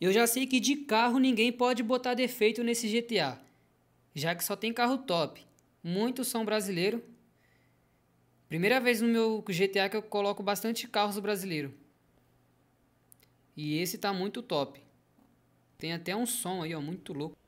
Eu já sei que de carro ninguém pode botar defeito nesse GTA, já que só tem carro top. Muitos são brasileiros. Primeira vez no meu GTA que eu coloco bastante carros brasileiros. E esse tá muito top. Tem até um som aí, ó, muito louco.